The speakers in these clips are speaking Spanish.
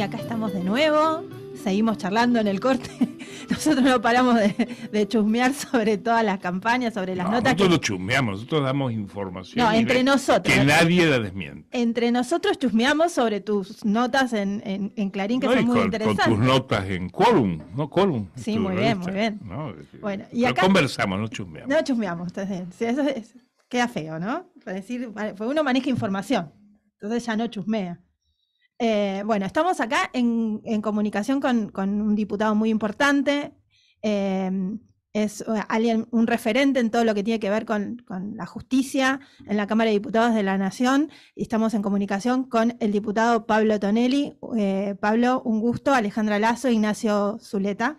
y acá estamos de nuevo. Seguimos charlando en el corte. Nosotros no paramos de, chusmear sobre todas las campañas, sobre las notas. Nosotros que... chusmeamos, nosotros damos información. No, entre nosotros. Que nadie la desmiente. Entre nosotros chusmeamos sobre tus notas en, Clarín, que son muy interesantes. Con tus notas en Quorum, ¿no? Quorum. Sí, muy bien, muy bien. ¿no? Bueno, y acá... conversamos, no chusmeamos. No chusmeamos, entonces, eso es, queda feo, ¿no? Para decir, pues uno maneja información, entonces ya no chusmea. Eh, bueno, estamos acá en, comunicación con, un diputado muy importante, eh, es eh, un referente en todo lo que tiene que ver con, la justicia en la Cámara de Diputados de la Nación, y estamos en comunicación con el diputado Pablo Tonelli. Pablo, un gusto, Alejandra Lazo, Ignacio Zuleta.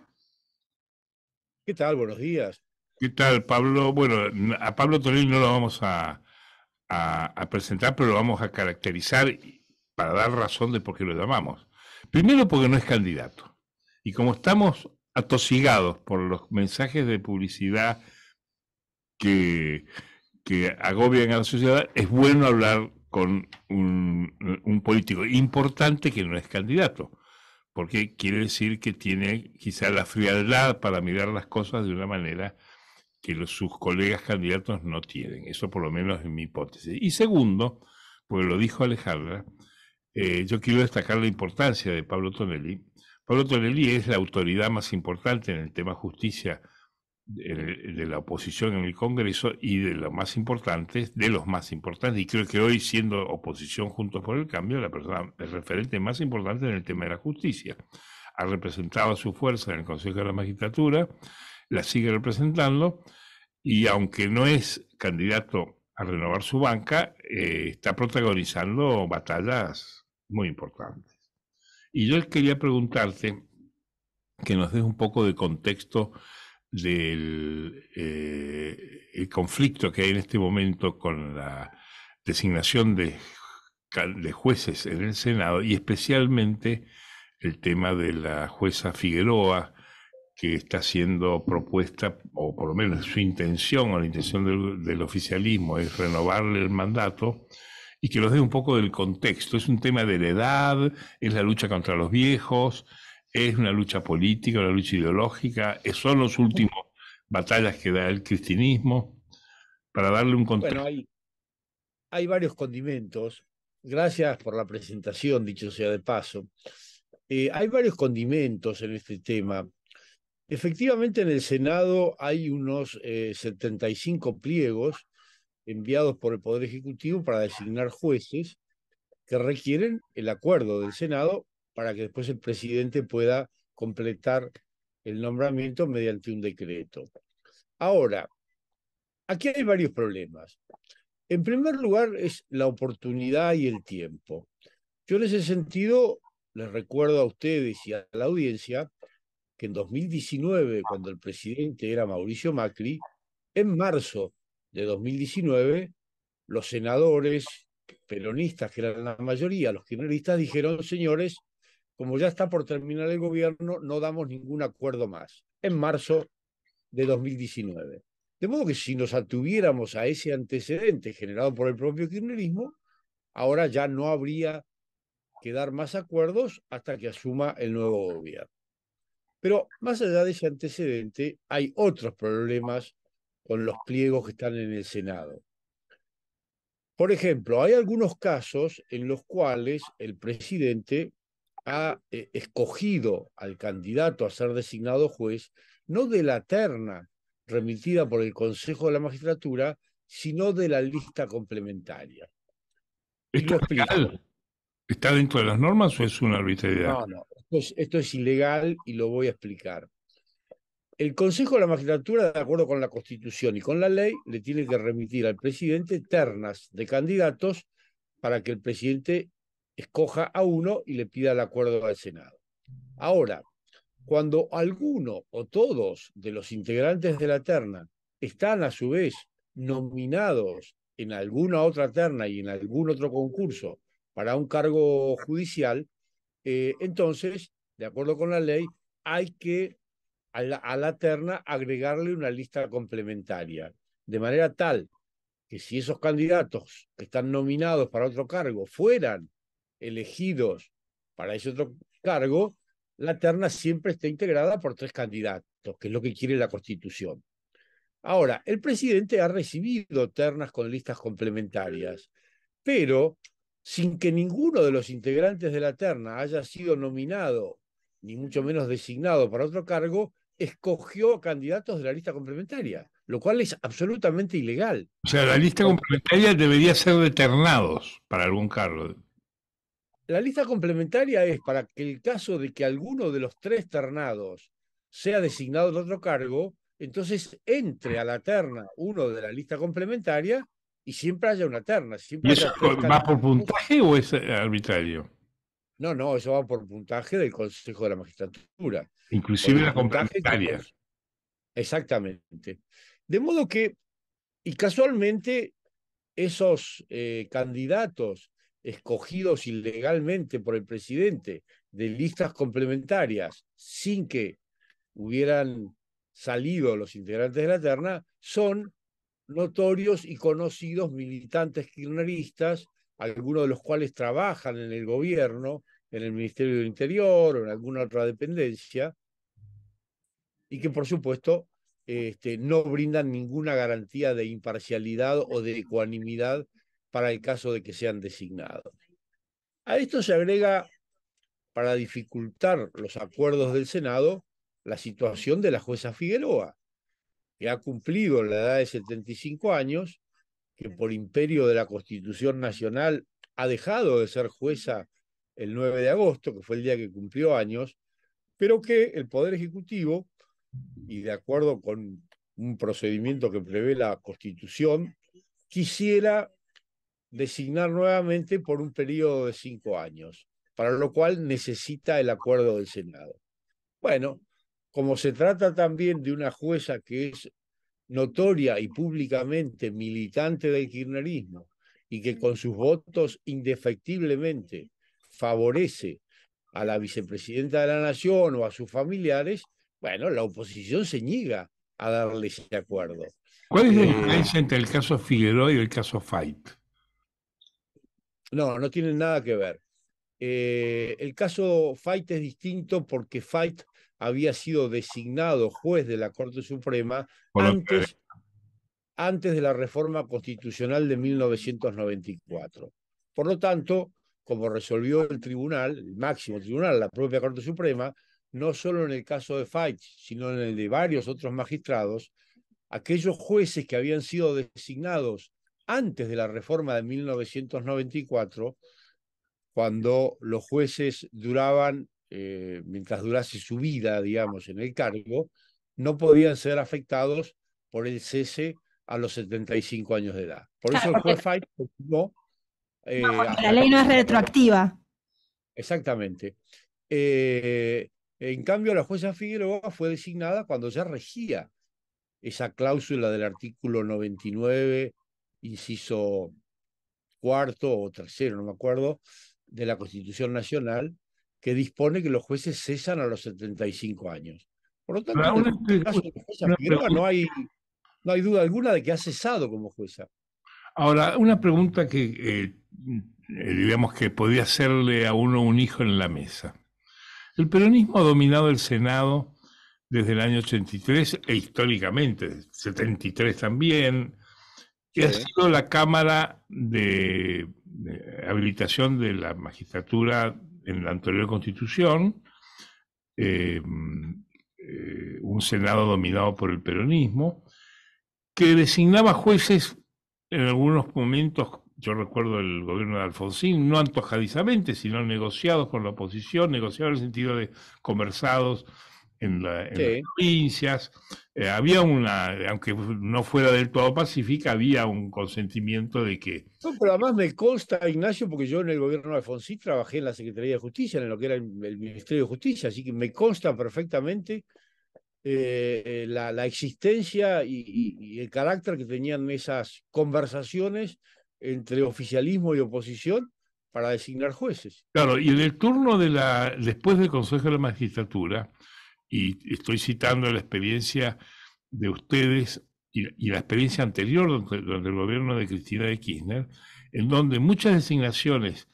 ¿Qué tal? Buenos días. ¿Qué tal, Pablo? Bueno, a Pablo Tonelli no lo vamos a presentar, pero lo vamos a caracterizar para dar razón de por qué lo llamamos. Primero porque no es candidato. Y como estamos atosigados por los mensajes de publicidad que, agobian a la sociedad, es bueno hablar con un, político importante que no es candidato, porque quiere decir que tiene quizá la frialdad para mirar las cosas de una manera que sus colegas candidatos no tienen. Eso por lo menos es mi hipótesis. Y segundo, porque lo dijo Alejandra, eh, yo quiero destacar la importancia de Pablo Tonelli. Pablo Tonelli es la autoridad más importante en el tema justicia de, la oposición en el Congreso y de los más importantes, de los más importantes, y creo que hoy siendo oposición juntos por el cambio, la persona, el referente más importante en el tema de la justicia. Ha representado su fuerza en el Consejo de la Magistratura, la sigue representando, y aunque no es candidato a renovar su banca, eh, está protagonizando batallas muy importantes. Y yo quería preguntarte que nos des un poco de contexto del eh, conflicto que hay en este momento con la designación de, jueces en el Senado y especialmente el tema de la jueza Figueroa que está siendo propuesta, o por lo menos su intención o la intención del, del oficialismo es renovarle el mandato y que los dé un poco del contexto. Es un tema de la edad, es la lucha contra los viejos, es una lucha política, una lucha ideológica, son los últimos batallas que da el cristianismo, para darle un contexto. Bueno, hay, varios condimentos. Gracias por la presentación, dicho sea de paso. Eh, hay varios condimentos en este tema. Efectivamente, en el Senado hay unos 75 eh, pliegos enviados por el Poder Ejecutivo para designar jueces que requieren el acuerdo del Senado para que después el presidente pueda completar el nombramiento mediante un decreto. Ahora, aquí hay varios problemas. En primer lugar es la oportunidad y el tiempo. Yo en ese sentido les recuerdo a ustedes y a la audiencia que en 2019, cuando el presidente era Mauricio Macri, en marzo de 2019, los senadores peronistas, que eran la mayoría, los kirchneristas, dijeron, señores, como ya está por terminar el gobierno, no damos ningún acuerdo más, en marzo de 2019. De modo que si nos atuviéramos a ese antecedente generado por el propio kirchnerismo, ahora ya no habría que dar más acuerdos hasta que asuma el nuevo gobierno. Pero más allá de ese antecedente, hay otros problemas con los pliegos que están en el Senado. Por ejemplo, hay algunos casos en los cuales el presidente ha eh, escogido al candidato a ser designado juez, no de la terna remitida por el Consejo de la Magistratura, sino de la lista complementaria. ¿Esto es legal? ¿Está dentro de las normas o es una arbitrariedad? No, no, esto es ilegal y lo voy a explicar. El Consejo de la Magistratura, de acuerdo con la Constitución y con la ley, le tiene que remitir al presidente ternas de candidatos para que el presidente escoja a uno y le pida el acuerdo al Senado. Ahora, cuando alguno o todos de los integrantes de la terna están a su vez nominados en alguna otra terna y en algún otro concurso para un cargo judicial, eh, entonces, de acuerdo con la ley, hay que a la, terna agregarle una lista complementaria, de manera tal que si esos candidatos que están nominados para otro cargo fueran elegidos para ese otro cargo, la terna siempre está integrada por tres candidatos, que es lo que quiere la Constitución. Ahora, el presidente ha recibido ternas con listas complementarias, pero sin que ninguno de los integrantes de la terna haya sido nominado, ni mucho menos designado para otro cargo, escogió candidatos de la lista complementaria, lo cual es absolutamente ilegal. O sea, la lista complementaria debería ser de ternados para algún cargo. La lista complementaria es para que el caso de que alguno de los tres ternados sea designado en otro cargo, entonces entre a la terna uno de la lista complementaria y siempre haya una terna. Siempre por puntaje o es arbitrario? No, no, eso va por puntaje del Consejo de la Magistratura. Inclusive las la Exactamente. De modo que, y casualmente, esos eh, candidatos escogidos ilegalmente por el presidente de listas complementarias sin que hubieran salido los integrantes de la terna son notorios y conocidos militantes kirchneristas, algunos de los cuales trabajan en el gobierno, en el Ministerio del Interior o en alguna otra dependencia, y que por supuesto este, no brindan ninguna garantía de imparcialidad o de ecuanimidad para el caso de que sean designados. A esto se agrega, para dificultar los acuerdos del Senado, la situación de la jueza Figueroa, que ha cumplido la edad de 75 años, que por imperio de la Constitución Nacional ha dejado de ser jueza el 9 de agosto, que fue el día que cumplió años, pero que el Poder Ejecutivo, y de acuerdo con un procedimiento que prevé la Constitución, quisiera designar nuevamente por un periodo de cinco años, para lo cual necesita el acuerdo del Senado. Bueno, como se trata también de una jueza que es notoria y públicamente militante del kirchnerismo y que con sus votos indefectiblemente favorece a la vicepresidenta de la Nación o a sus familiares, bueno, la oposición se niega a darle ese acuerdo. ¿Cuál es la eh, diferencia entre el caso Figueroa y el caso Fight? No, no tienen nada que ver. Eh, el caso Fight es distinto porque Fight había sido designado juez de la Corte Suprema antes, antes de la reforma constitucional de 1994. Por lo tanto, como resolvió el tribunal, el máximo tribunal, la propia Corte Suprema, no solo en el caso de Feich, sino en el de varios otros magistrados, aquellos jueces que habían sido designados antes de la reforma de 1994, cuando los jueces duraban, eh, mientras durase su vida, digamos, en el cargo, no podían ser afectados por el cese a los 75 años de edad. Por eso el juez Feich continuó eh, la ley no es retroactiva. Exactamente. Eh, en cambio, la jueza Figueroa fue designada cuando ya regía esa cláusula del artículo 99, inciso cuarto o tercero, no me acuerdo, de la Constitución Nacional, que dispone que los jueces cesan a los 75 años. Por lo tanto, en el este caso de la jueza Figueroa no hay, no hay duda alguna de que ha cesado como jueza. Ahora, una pregunta que, eh, eh, digamos, que podía hacerle a uno un hijo en la mesa. El peronismo ha dominado el Senado desde el año 83 e históricamente, 73 también, que ha sido la Cámara de, Habilitación de la Magistratura en la anterior Constitución, em, eh, un Senado dominado por el peronismo, que designaba jueces en algunos momentos, yo recuerdo el gobierno de Alfonsín, no antojadizamente, sino negociados con la oposición, negociados en el sentido de conversados en, las provincias. Eh, había una, aunque no fuera del todo pacífica, había un consentimiento de que... No, pero además me consta, Ignacio, porque yo en el gobierno de Alfonsín trabajé en la Secretaría de Justicia, en lo que era el Ministerio de Justicia, así que me consta perfectamente eh, la, existencia y, el carácter que tenían esas conversaciones entre oficialismo y oposición para designar jueces. Claro, y en el turno de la, después del Consejo de la Magistratura, y estoy citando la experiencia de ustedes y, la experiencia anterior durante el gobierno de Cristina de Kirchner, en donde muchas designaciones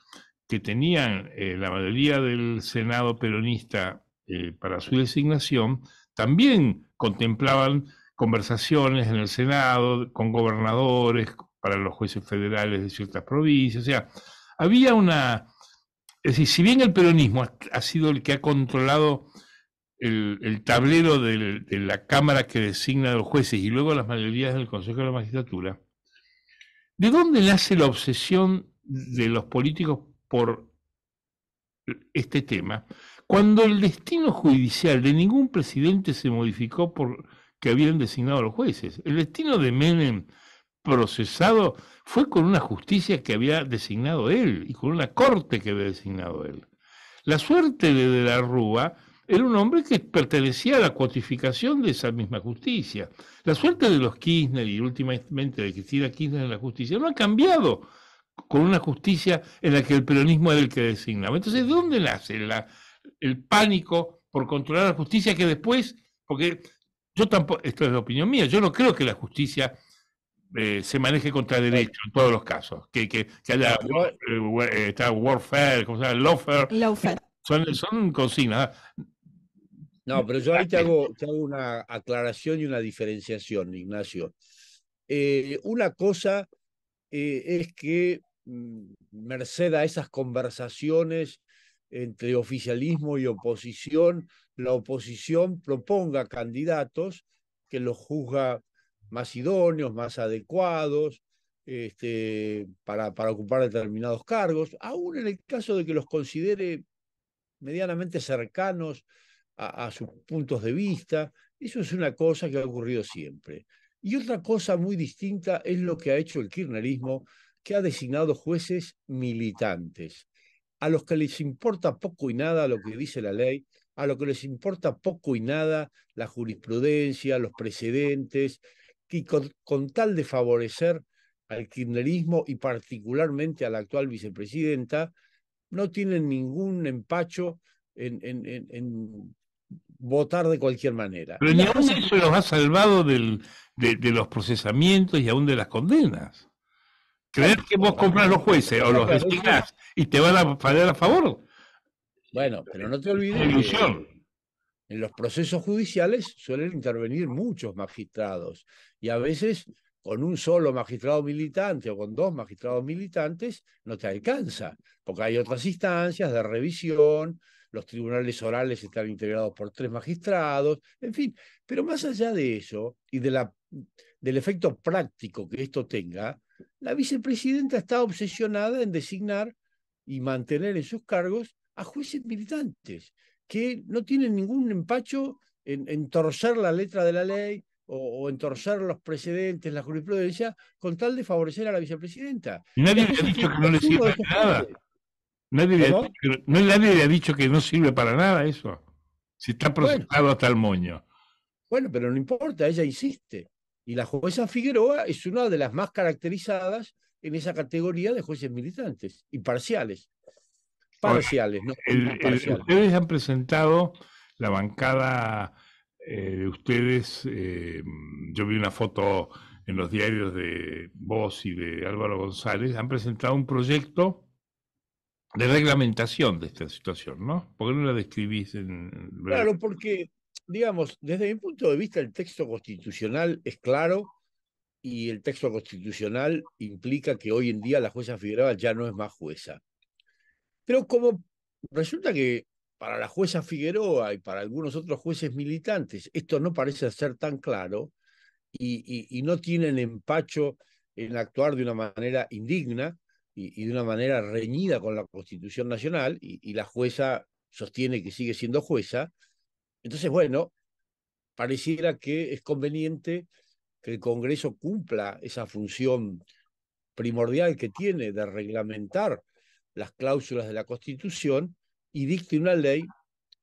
que tenían eh, la mayoría del Senado peronista eh, para su designación también contemplaban conversaciones en el Senado con gobernadores para los jueces federales de ciertas provincias. O sea, había una... Es decir, si bien el peronismo ha, sido el que ha controlado el, tablero de la Cámara que designa a los jueces y luego las mayorías del Consejo de la Magistratura, ¿de dónde nace la obsesión de los políticos por este tema? Cuando el destino judicial de ningún presidente se modificó por que habían designado a los jueces, el destino de Menem procesado fue con una justicia que había designado él y con una corte que había designado él. La suerte de De la Rúa era un hombre que pertenecía a la cuantificación de esa misma justicia. La suerte de los Kirchner y últimamente de Cristina Kirchner en la justicia no ha cambiado con una justicia en la que el peronismo era el que designaba. Entonces, ¿de dónde nace la, el pánico por controlar la justicia que después, porque yo tampoco, esto es la opinión mía, yo no creo que la justicia eh, se maneje contra derecho en todos los casos, que, haya eh, eh, warfare, como se llama? Lawfare. Son, son consignas. ¿ah? No, pero yo ahí te hago, una aclaración y una diferenciación, Ignacio. una cosa es que mm, merced a esas conversaciones entre oficialismo y oposición, la oposición proponga candidatos que los juzga más idóneos, más adecuados, este, para, ocupar determinados cargos, aún en el caso de que los considere medianamente cercanos a, a, sus puntos de vista. Eso es una cosa que ha ocurrido siempre. Y otra cosa muy distinta es lo que ha hecho el kirchnerismo, que ha designado jueces militantes a los que les importa poco y nada lo que dice la ley, a los que les importa poco y nada la jurisprudencia, los precedentes, que con, tal de favorecer al kirchnerismo y particularmente a la actual vicepresidenta, no tienen ningún empacho en, en, votar de cualquier manera. Pero ni aún eso los ha salvado de, de los procesamientos y aún de las condenas creer que vos compras los jueces o los designás y te van a fallar a favor. Bueno, pero no te olvides. en los procesos judiciales suelen intervenir muchos magistrados y a veces con un solo magistrado militante o con dos magistrados militantes no te alcanza, porque hay otras instancias de revisión, los tribunales orales están integrados por tres magistrados, en fin, pero más allá de eso y de la, del efecto práctico que esto tenga, la vicepresidenta está obsesionada en designar y mantener en sus cargos a jueces militantes, que no tienen ningún empacho en, entorcer torcer la letra de la ley o, o, en los precedentes, la jurisprudencia, con tal de favorecer a la vicepresidenta. Nadie ha dicho que no le sirve para nada. Nadie le dicho, dicho que no sirve para nada eso. Si está procesado hasta el moño. Bueno, pero no importa, ella insiste. Y la jueza Figueroa es una de las más caracterizadas en esa categoría de jueces militantes, y Parciales, parciales, no, parciales. ustedes han presentado la bancada de eh, ustedes. Eh, yo vi una foto en los diarios de vos y de Álvaro González. Han presentado un proyecto de reglamentación de esta situación, ¿no? ¿Por qué no la describís en... Claro, porque digamos, desde mi punto de vista, el texto constitucional es claro y el texto constitucional implica que hoy en día la jueza Figueroa ya no es más jueza. Pero como resulta que para la jueza Figueroa y para algunos otros jueces militantes esto no parece ser tan claro y, no tienen empacho en actuar de una manera indigna y, y de una manera reñida con la Constitución Nacional y, la jueza sostiene que sigue siendo jueza, entonces, bueno, pareciera que es conveniente que el Congreso cumpla esa función primordial que tiene de reglamentar las cláusulas de la Constitución y dicte una ley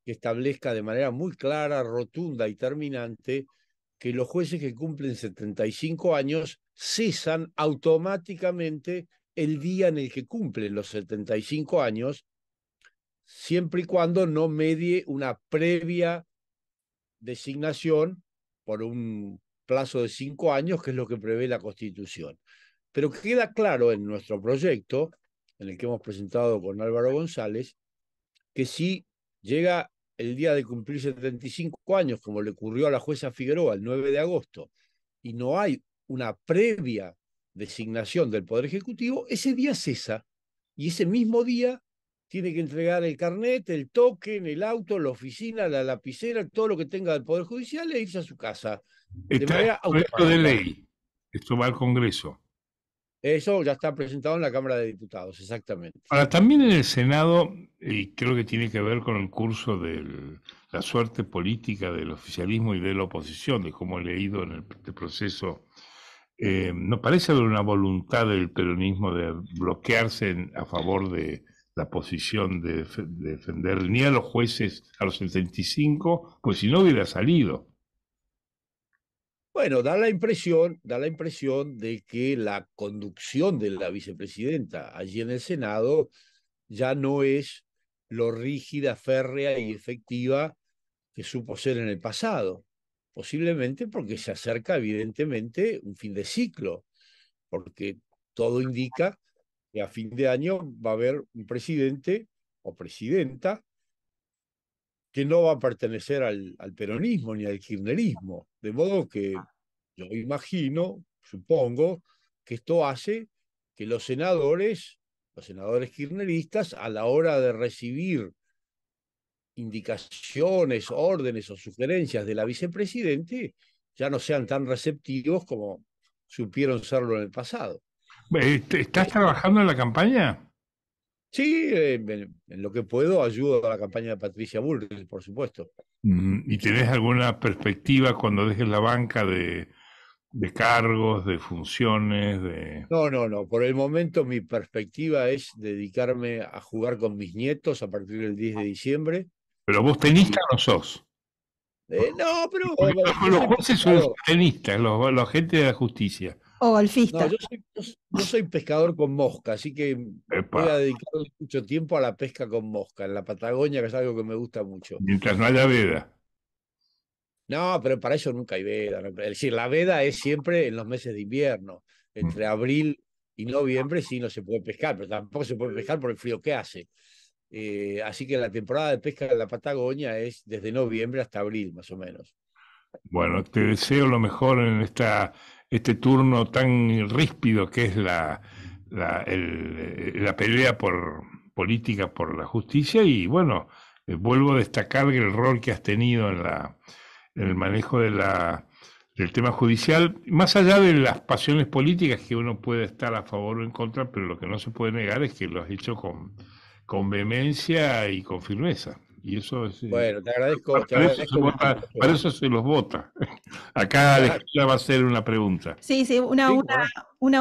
que establezca de manera muy clara, rotunda y terminante que los jueces que cumplen 75 años cesan automáticamente el día en el que cumplen los 75 años siempre y cuando no medie una previa designación por un plazo de cinco años, que es lo que prevé la Constitución. Pero queda claro en nuestro proyecto, en el que hemos presentado con Álvaro González, que si llega el día de cumplir 75 años, como le ocurrió a la jueza Figueroa el 9 de agosto, y no hay una previa designación del Poder Ejecutivo, ese día cesa y ese mismo día tiene que entregar el carnet, el token, el auto, la oficina, la lapicera, todo lo que tenga del Poder Judicial e irse a su casa. Está, de manera esto ley. Esto va al Congreso. Eso ya está presentado en la Cámara de Diputados, exactamente. Ahora, también en el Senado, y creo que tiene que ver con el curso de la suerte política del oficialismo y de la oposición, de cómo he leído en el este proceso, eh, no parece haber una voluntad del peronismo de bloquearse a favor de, la posición de, defender ni a los jueces a los 75, pues si no hubiera salido. Bueno, da la impresión, da la impresión de que la conducción de la vicepresidenta allí en el Senado ya no es lo rígida, férrea y efectiva que supo ser en el pasado. Posiblemente porque se acerca evidentemente un fin de ciclo, porque todo indica a fin de año va a haber un presidente o presidenta que no va a pertenecer al, peronismo ni al kirchnerismo. De modo que ah. yo imagino, supongo, que esto hace que los senadores, los senadores kirchneristas, a la hora de recibir indicaciones, órdenes o sugerencias de la vicepresidente, ya no sean tan receptivos como supieron serlo en el pasado. Este, ¿Estás trabajando en la campaña? Sí, en lo que puedo ayudo a la campaña de Patricia Bullrich, por supuesto. Mm, ¿Y tenés alguna perspectiva cuando dejes la banca de, cargos, de funciones? De... No, no, no. Por el momento mi perspectiva es dedicarme a jugar con mis nietos a partir del 10 de diciembre. Pero vos tenista no sos. Eh, no, pero... los jueces son tenistas, agentes de la justicia. O golfista. No, yo, soy, pescador con mosca, así que voy a dedicar mucho tiempo a la pesca con mosca, en la Patagonia, que es algo que me gusta mucho. Mientras no haya veda. No, pero para eso nunca hay veda. Es decir, la veda es siempre en los meses de invierno, entre mm. abril y noviembre sí no se puede pescar, pero tampoco se puede pescar por el frío que hace. Eh, así que la temporada de pesca en la Patagonia es desde noviembre hasta abril, más o menos. Bueno, te deseo lo mejor en esta este turno tan ríspido que es la, la, eh, la pelea por política por la justicia y bueno, eh, vuelvo a destacar el rol que has tenido en, la, en el manejo de la, del tema judicial, más allá de las pasiones políticas que uno puede estar a favor o en contra, pero lo que no se puede negar es que lo has hecho con, con vehemencia y con firmeza. Y eso es... Eh, bueno, te agradezco. para eso se los vota. Acá va a ser una pregunta. Sí, sí, una,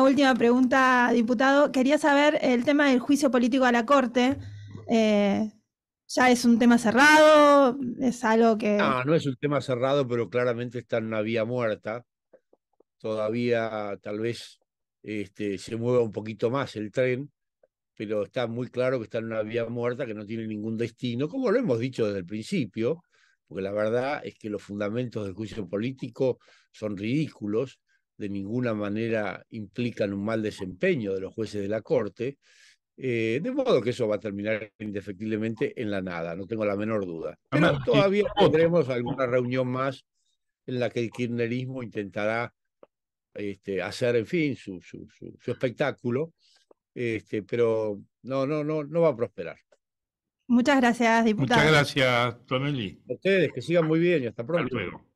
última pregunta, diputado. Quería saber el tema del juicio político a la Corte. Eh, ¿Ya es un tema cerrado? ¿Es algo que...? No, no es un tema cerrado, pero claramente está en una vía muerta. Todavía tal vez este, se mueva un poquito más el tren, pero está muy claro que está en una vía muerta que no tiene ningún destino, como lo hemos dicho desde el principio porque la verdad es que los fundamentos del juicio político son ridículos, de ninguna manera implican un mal desempeño de los jueces de la Corte, eh, de modo que eso va a terminar indefectiblemente en la nada, no tengo la menor duda. Pero todavía tendremos alguna reunión más en la que el kirchnerismo intentará este, hacer, en fin, su, espectáculo, este, pero no, no, no, no va a prosperar. Muchas gracias, diputado. Muchas gracias, Tonelli. A ustedes, que sigan muy bien y hasta pronto. Hasta luego.